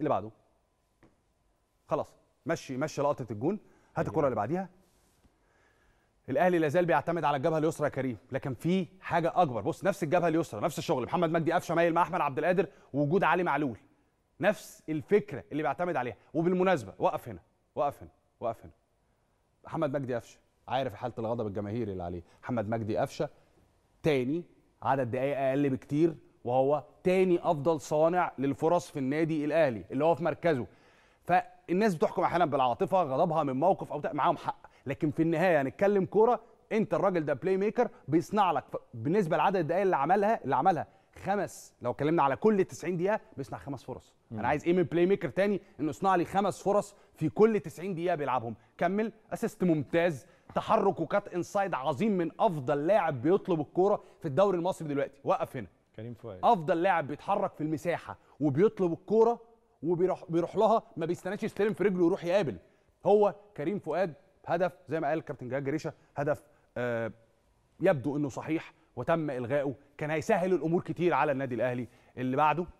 اللي بعده خلاص مشي مشي لقطه الجون هات الكره اللي بعديها الاهلي لا زال بيعتمد على الجبهه اليسرى يا كريم لكن في حاجه اكبر بص نفس الجبهه اليسرى نفس الشغل محمد مجدي قفشه مايل مع احمد عبد القادر ووجود علي معلول نفس الفكره اللي بيعتمد عليها وبالمناسبه وقف هنا وقف هنا وقف هنا محمد مجدي قفشه عارف حاله الغضب الجماهيري اللي عليه محمد مجدي قفشه تاني عدد دقائق اقل بكتير وهو تاني افضل صانع للفرص في النادي الاهلي اللي هو في مركزه فالناس بتحكم احيانا بالعاطفه غضبها من موقف او معاهم حق لكن في النهايه هنتكلم يعني كوره انت الراجل ده بلاي ميكر بيصنع لك بالنسبه لعدد الدقائق اللي عملها اللي عملها خمس لو اتكلمنا على كل 90 دقيقه بيصنع خمس فرص مم. انا عايز ايه من بلاي ميكر تاني انه يصنع لي خمس فرص في كل 90 دقيقه بيلعبهم كمل اسيست ممتاز تحرك وكات انسايد عظيم من افضل لاعب بيطلب الكوره في الدوري المصري دلوقتي وقف هنا كريم فؤاد افضل لاعب بيتحرك في المساحه وبيطلب الكوره وبيروح بيروح لها ما بيستناش يستلم في رجله ويروح يقابل هو كريم فؤاد هدف زي ما قال الكابتن جهاد جريشه هدف آه يبدو انه صحيح وتم الغائه كان هيسهل الامور كتير على النادي الاهلي اللي بعده